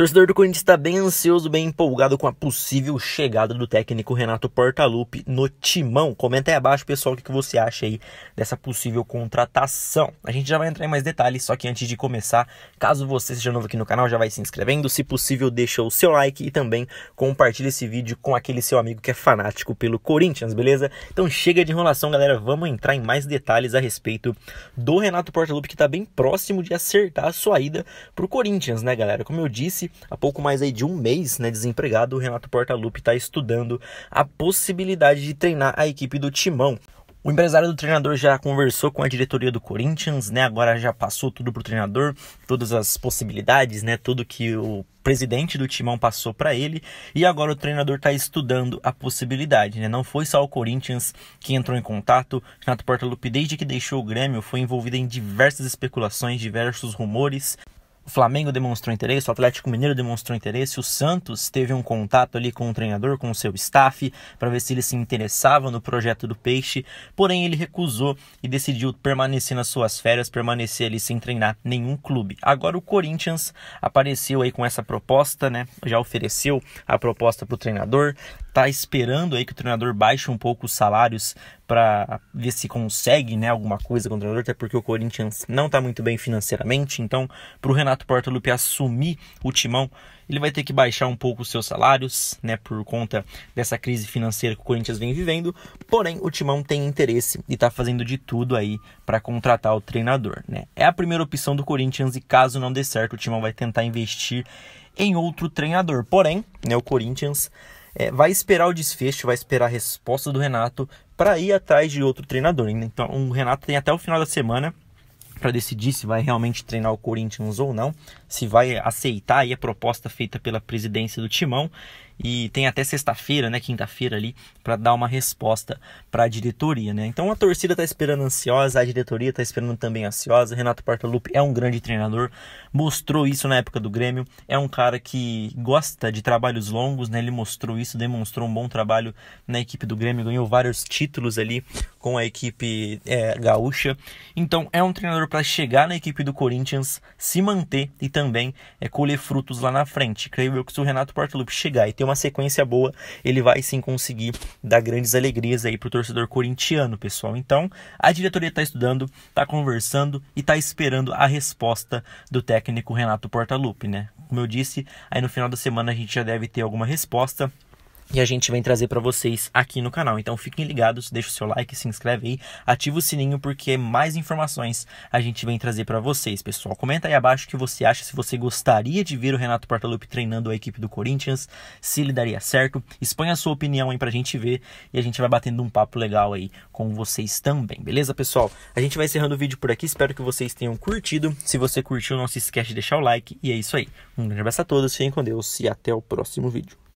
torcedor do Corinthians está bem ansioso, bem empolgado com a possível chegada do técnico Renato Portaluppi no timão. Comenta aí abaixo, pessoal, o que você acha aí dessa possível contratação. A gente já vai entrar em mais detalhes, só que antes de começar, caso você seja novo aqui no canal, já vai se inscrevendo. Se possível, deixa o seu like e também compartilha esse vídeo com aquele seu amigo que é fanático pelo Corinthians, beleza? Então chega de enrolação, galera. Vamos entrar em mais detalhes a respeito do Renato Portaluppi, que está bem próximo de acertar a sua ida para o Corinthians, né, galera? Como eu disse, há pouco mais aí de um mês, né, desempregado, o Renato Portaluppi está estudando a possibilidade de treinar a equipe do Timão. O empresário do treinador já conversou com a diretoria do Corinthians, né? Agora já passou tudo pro treinador, todas as possibilidades, né? Tudo que o presidente do Timão passou para ele e agora o treinador está estudando a possibilidade, né? Não foi só o Corinthians que entrou em contato. Renato Portaluppi, desde que deixou o Grêmio, foi envolvido em diversas especulações, diversos rumores o Flamengo demonstrou interesse, o Atlético Mineiro demonstrou interesse, o Santos teve um contato ali com o treinador, com o seu staff, para ver se ele se interessava no projeto do Peixe, porém ele recusou e decidiu permanecer nas suas férias, permanecer ali sem treinar nenhum clube. Agora o Corinthians apareceu aí com essa proposta, né? Já ofereceu a proposta para o treinador, tá esperando aí que o treinador baixe um pouco os salários para ver se consegue, né, alguma coisa com o treinador, até porque o Corinthians não tá muito bem financeiramente, então para o Renato Portaluppi assumir o timão, ele vai ter que baixar um pouco os seus salários, né, por conta dessa crise financeira que o Corinthians vem vivendo. Porém, o timão tem interesse e tá fazendo de tudo aí para contratar o treinador, né? É a primeira opção do Corinthians e caso não dê certo, o timão vai tentar investir em outro treinador. Porém, né, o Corinthians é, vai esperar o desfecho, vai esperar a resposta do Renato para ir atrás de outro treinador. Então o Renato tem até o final da semana para decidir se vai realmente treinar o Corinthians ou não, se vai aceitar a proposta feita pela presidência do Timão e tem até sexta-feira, né, quinta-feira ali, para dar uma resposta para a diretoria, né? Então a torcida está esperando ansiosa, a diretoria está esperando também ansiosa. Renato Portaluppi é um grande treinador, mostrou isso na época do Grêmio, é um cara que gosta de trabalhos longos, né? Ele mostrou isso, demonstrou um bom trabalho na equipe do Grêmio, ganhou vários títulos ali com a equipe é, gaúcha. Então é um treinador para chegar na equipe do Corinthians, se manter e também é colher frutos lá na frente. Creio eu que se o Renato Portaluppi chegar e ter uma uma sequência boa, ele vai sim conseguir dar grandes alegrias aí pro torcedor corintiano, pessoal. Então, a diretoria tá estudando, tá conversando e tá esperando a resposta do técnico Renato Portaluppi, né? Como eu disse, aí no final da semana a gente já deve ter alguma resposta e a gente vem trazer para vocês aqui no canal. Então fiquem ligados, deixa o seu like, se inscreve aí, ativa o sininho porque mais informações a gente vem trazer para vocês, pessoal. Comenta aí abaixo o que você acha, se você gostaria de ver o Renato Portaluppi treinando a equipe do Corinthians, se ele daria certo. Exponha a sua opinião aí pra gente ver e a gente vai batendo um papo legal aí com vocês também, beleza, pessoal? A gente vai encerrando o vídeo por aqui, espero que vocês tenham curtido. Se você curtiu, não se esquece de deixar o like e é isso aí. Um grande abraço a todos, fiquem com Deus e até o próximo vídeo.